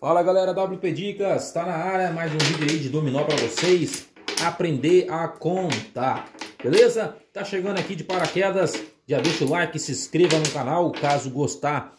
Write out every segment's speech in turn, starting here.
Fala galera, WP Dicas, está na área, mais um vídeo aí de dominó para vocês aprender a contar, beleza? Tá chegando aqui de paraquedas, já deixa o like, se inscreva no canal caso gostar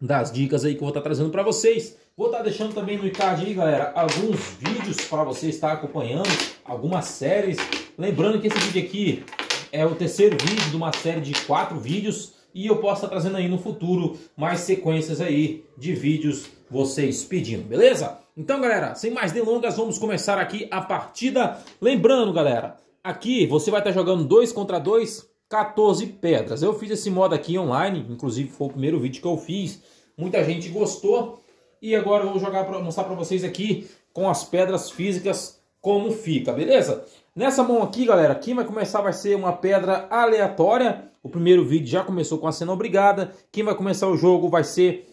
das dicas aí que eu vou estar tá trazendo para vocês. Vou estar tá deixando também no card aí, galera, alguns vídeos para você estar acompanhando, algumas séries. Lembrando que esse vídeo aqui é o terceiro vídeo de uma série de quatro vídeos e eu posso estar tá trazendo aí no futuro mais sequências aí de vídeos vocês pedindo, beleza? Então, galera, sem mais delongas, vamos começar aqui a partida. Lembrando, galera, aqui você vai estar jogando 2 contra 2, 14 pedras. Eu fiz esse modo aqui online, inclusive foi o primeiro vídeo que eu fiz. Muita gente gostou. E agora eu vou jogar pra, mostrar para vocês aqui com as pedras físicas como fica, beleza? Nessa mão aqui, galera, quem vai começar vai ser uma pedra aleatória. O primeiro vídeo já começou com a cena obrigada. Quem vai começar o jogo vai ser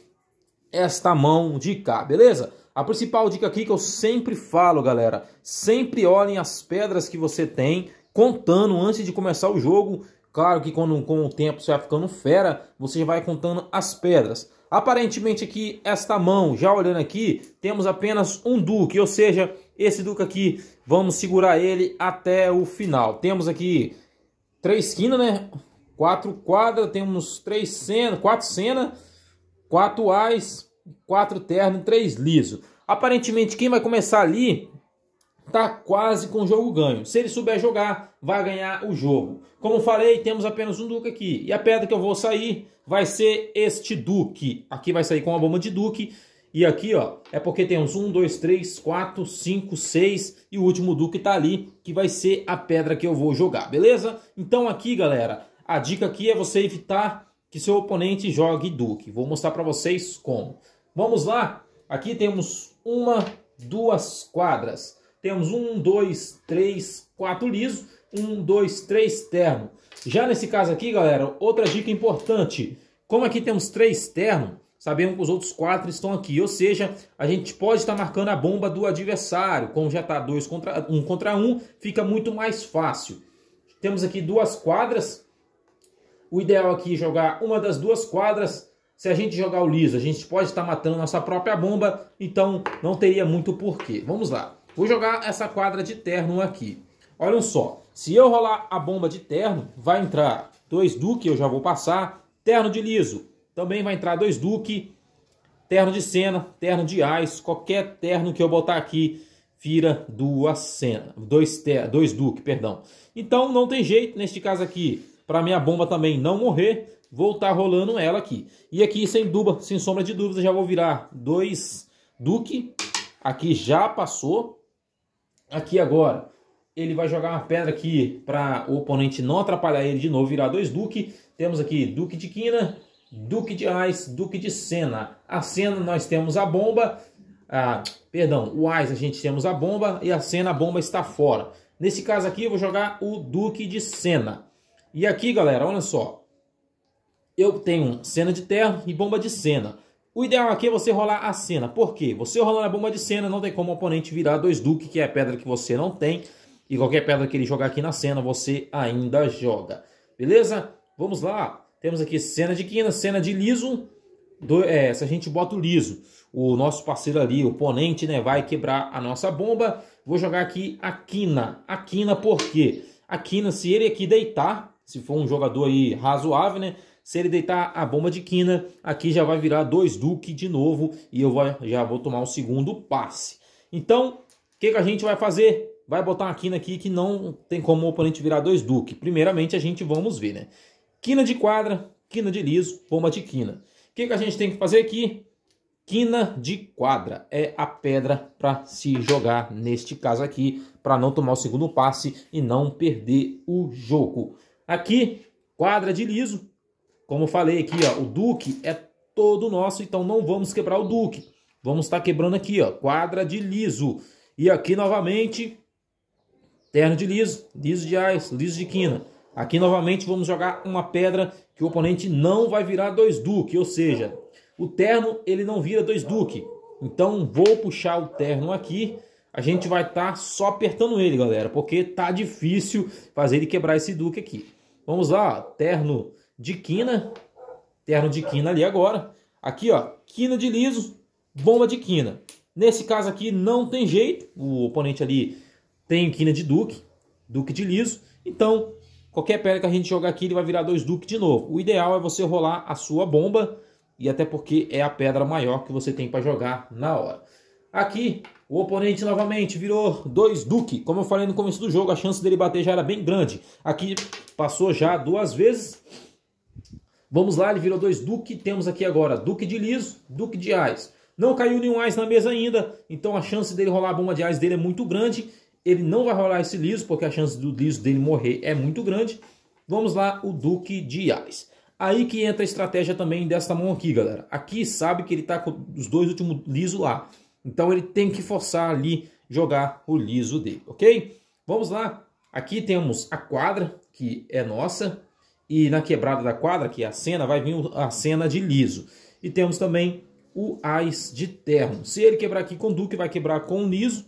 esta mão de cá, beleza? A principal dica aqui que eu sempre falo, galera, sempre olhem as pedras que você tem contando antes de começar o jogo. Claro que quando, com o tempo você vai ficando fera, você vai contando as pedras. Aparentemente aqui, esta mão, já olhando aqui, temos apenas um duque, ou seja, esse duque aqui, vamos segurar ele até o final. Temos aqui três esquinas, né? Quatro quadras, temos três cenas, quatro cenas quatro ais, quatro terno e três liso. Aparentemente, quem vai começar ali tá quase com o jogo ganho. Se ele souber jogar, vai ganhar o jogo. Como falei, temos apenas um duque aqui. E a pedra que eu vou sair vai ser este duque. Aqui vai sair com a bomba de duque. E aqui, ó, é porque temos um, dois, três, quatro, cinco, seis e o último duque tá ali, que vai ser a pedra que eu vou jogar, beleza? Então aqui, galera, a dica aqui é você evitar que seu oponente jogue Duque. Vou mostrar para vocês como. Vamos lá? Aqui temos uma, duas quadras. Temos um, dois, três, quatro liso, um, dois, três terno. Já nesse caso aqui, galera, outra dica importante. Como aqui temos três terno, sabemos que os outros quatro estão aqui. Ou seja, a gente pode estar marcando a bomba do adversário. Como já está dois contra um contra um, fica muito mais fácil. Temos aqui duas quadras, o ideal aqui é jogar uma das duas quadras. Se a gente jogar o liso, a gente pode estar matando nossa própria bomba, então não teria muito porquê. Vamos lá. Vou jogar essa quadra de terno aqui. Olha só, se eu rolar a bomba de terno, vai entrar dois duque, eu já vou passar. Terno de liso, também vai entrar dois duque. Terno de cena, terno de ás, qualquer terno que eu botar aqui vira duas cena, dois, ter, dois duque, perdão. Então não tem jeito, neste caso aqui para minha bomba também não morrer, vou estar tá rolando ela aqui. E aqui, sem dúvida, sem sombra de dúvida, já vou virar dois Duque. Aqui já passou. Aqui agora, ele vai jogar uma pedra aqui para o oponente não atrapalhar ele de novo, virar dois Duque. Temos aqui Duque de Quina, Duque de Ais, Duque de cena A cena nós temos a bomba, ah, perdão, o Ais a gente temos a bomba e a cena a bomba está fora. Nesse caso aqui eu vou jogar o Duque de cena e aqui, galera, olha só. Eu tenho cena de terra e bomba de cena. O ideal aqui é você rolar a cena. Por quê? Você rolando a bomba de cena, não tem como o oponente virar dois duques, que é a pedra que você não tem. E qualquer pedra que ele jogar aqui na cena, você ainda joga. Beleza? Vamos lá. Temos aqui cena de quina, cena de liso. Do, é, se a gente bota o liso, o nosso parceiro ali, o oponente, né, vai quebrar a nossa bomba. Vou jogar aqui a quina. A quina por quê? A quina, se ele aqui deitar, se for um jogador aí razoável, né? Se ele deitar a bomba de quina, aqui já vai virar dois Duque de novo e eu vou, já vou tomar o segundo passe. Então, o que, que a gente vai fazer? Vai botar uma quina aqui que não tem como o oponente virar dois Duque. Primeiramente, a gente vamos ver, né? Quina de quadra, quina de liso, bomba de quina. O que, que a gente tem que fazer aqui? Quina de quadra é a pedra para se jogar neste caso aqui, para não tomar o segundo passe e não perder o jogo. Aqui, quadra de liso. Como eu falei aqui, ó, o Duque é todo nosso, então não vamos quebrar o Duque. Vamos estar tá quebrando aqui, ó, quadra de liso. E aqui novamente, terno de liso, liso de ais, liso de quina. Aqui novamente vamos jogar uma pedra que o oponente não vai virar dois duque, ou seja, o terno ele não vira dois duque. Então vou puxar o terno aqui a gente vai estar tá só apertando ele, galera, porque tá difícil fazer ele quebrar esse Duque aqui. Vamos lá, terno de quina, terno de quina ali agora. Aqui, ó, quina de liso, bomba de quina. Nesse caso aqui não tem jeito, o oponente ali tem quina de Duque, Duque de liso. Então, qualquer pedra que a gente jogar aqui, ele vai virar dois duques de novo. O ideal é você rolar a sua bomba, e até porque é a pedra maior que você tem para jogar na hora. Aqui, o oponente novamente virou dois Duque. Como eu falei no começo do jogo, a chance dele bater já era bem grande. Aqui passou já duas vezes. Vamos lá, ele virou dois Duque. Temos aqui agora Duque de liso, Duque de ás. Não caiu nenhum ás na mesa ainda, então a chance dele rolar a bomba de ás dele é muito grande. Ele não vai rolar esse liso, porque a chance do liso dele morrer é muito grande. Vamos lá, o Duque de ás. Aí que entra a estratégia também dessa mão aqui, galera. Aqui sabe que ele está com os dois últimos liso lá. Então ele tem que forçar ali jogar o liso dele, ok? Vamos lá. Aqui temos a quadra, que é nossa. E na quebrada da quadra, que é a cena, vai vir a cena de liso. E temos também o ás de terno. Se ele quebrar aqui com duque, vai quebrar com liso.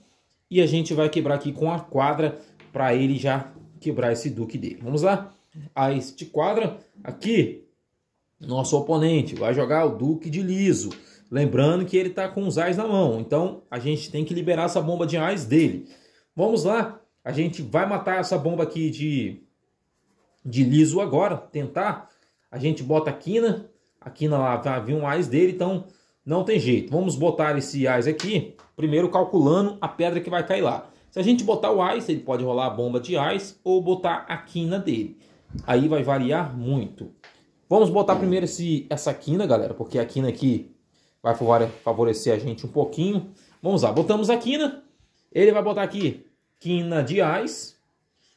E a gente vai quebrar aqui com a quadra para ele já quebrar esse duque dele. Vamos lá? Ás de quadra. Aqui, nosso oponente vai jogar o duque de liso. Lembrando que ele está com os ais na mão, então a gente tem que liberar essa bomba de ais dele. Vamos lá, a gente vai matar essa bomba aqui de, de liso agora, tentar. A gente bota a quina, a quina lá vai vir um ais dele, então não tem jeito. Vamos botar esse ais aqui, primeiro calculando a pedra que vai cair lá. Se a gente botar o ais, ele pode rolar a bomba de ais ou botar a quina dele. Aí vai variar muito. Vamos botar primeiro esse, essa quina, galera, porque a quina aqui vai favorecer a gente um pouquinho. Vamos lá, botamos a quina. Ele vai botar aqui quina de ais.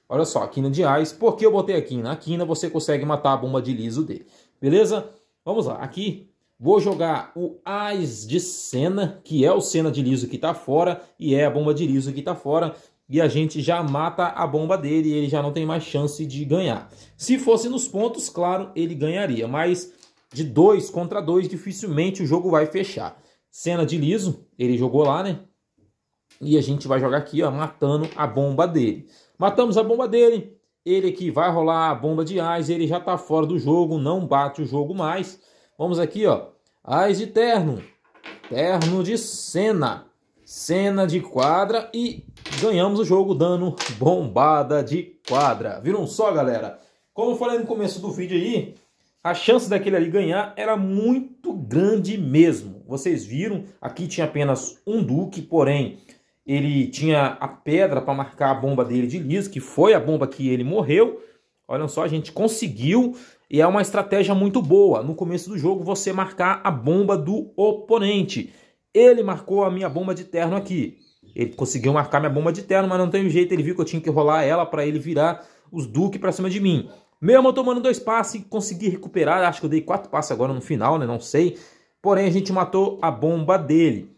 Olha só, quina de ais. Por que eu botei a quina? A quina você consegue matar a bomba de liso dele. Beleza? Vamos lá, aqui vou jogar o ais de cena, que é o cena de liso que está fora e é a bomba de liso que está fora. E a gente já mata a bomba dele e ele já não tem mais chance de ganhar. Se fosse nos pontos, claro, ele ganharia, mas de dois contra dois, dificilmente o jogo vai fechar. Cena de liso, ele jogou lá, né? E a gente vai jogar aqui, ó, matando a bomba dele. Matamos a bomba dele, ele aqui vai rolar a bomba de Ais, ele já tá fora do jogo, não bate o jogo mais. Vamos aqui, ó, Ais de terno, terno de cena, cena de quadra e ganhamos o jogo dando bombada de quadra. Viram só, galera? Como eu falei no começo do vídeo aí, a chance daquele ali ganhar era muito grande mesmo. Vocês viram, aqui tinha apenas um duque, porém ele tinha a pedra para marcar a bomba dele de liso, que foi a bomba que ele morreu. Olha só, a gente conseguiu e é uma estratégia muito boa. No começo do jogo você marcar a bomba do oponente. Ele marcou a minha bomba de terno aqui. Ele conseguiu marcar minha bomba de terno, mas não tem jeito, ele viu que eu tinha que rolar ela para ele virar os duques para cima de mim. Mesmo eu tomando dois passes, consegui recuperar. Acho que eu dei quatro passes agora no final, né? Não sei. Porém, a gente matou a bomba dele.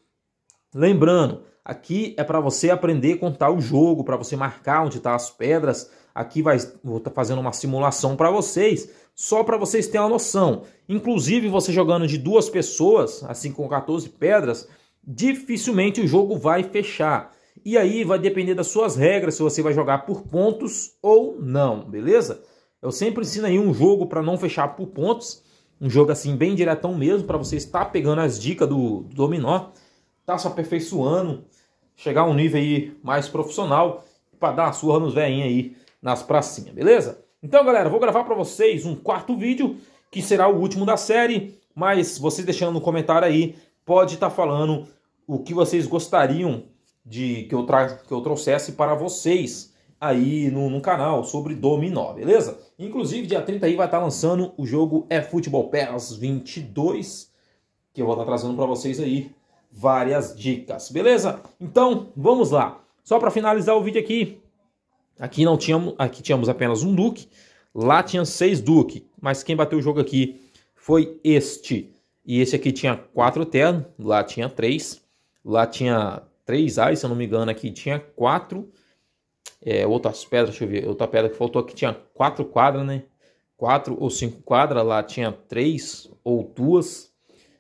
Lembrando, aqui é para você aprender a contar o jogo, para você marcar onde estão tá as pedras. Aqui vai, vou estar tá fazendo uma simulação para vocês, só para vocês terem uma noção. Inclusive, você jogando de duas pessoas, assim com 14 pedras, dificilmente o jogo vai fechar. E aí vai depender das suas regras, se você vai jogar por pontos ou não, beleza? Eu sempre ensino aí um jogo para não fechar por pontos, um jogo assim bem diretão mesmo, para você estar pegando as dicas do, do dominó, tá se aperfeiçoando, chegar a um nível aí mais profissional, para dar uma surra nos velhinhos aí nas pracinhas, beleza? Então, galera, vou gravar para vocês um quarto vídeo, que será o último da série, mas vocês deixando no comentário aí, pode estar tá falando o que vocês gostariam de que eu, tra que eu trouxesse para vocês, aí no, no, canal sobre Dominó, beleza? Inclusive, dia 30 aí vai estar tá lançando o jogo É Futebol Pass 22, que eu vou estar tá trazendo para vocês aí várias dicas, beleza? Então, vamos lá. Só para finalizar o vídeo aqui, aqui não tínhamos, aqui tínhamos apenas um Duque, lá tinha seis Duque, mas quem bateu o jogo aqui foi este. E esse aqui tinha quatro ternos, lá tinha três, lá tinha três Ais, se eu não me engano, aqui tinha quatro é, outras pedras, deixa eu ver, outra pedra que faltou aqui tinha quatro quadras, né? Quatro ou cinco quadras, lá tinha três ou duas.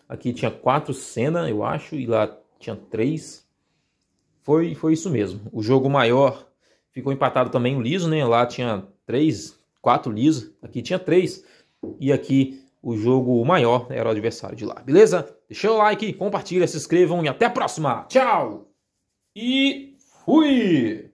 Aqui tinha quatro cena, eu acho, e lá tinha três. Foi, foi isso mesmo. O jogo maior ficou empatado também o liso, né? Lá tinha três, quatro liso, aqui tinha três. E aqui o jogo maior era o adversário de lá, beleza? Deixa o like, compartilha, se inscrevam e até a próxima. Tchau! E fui!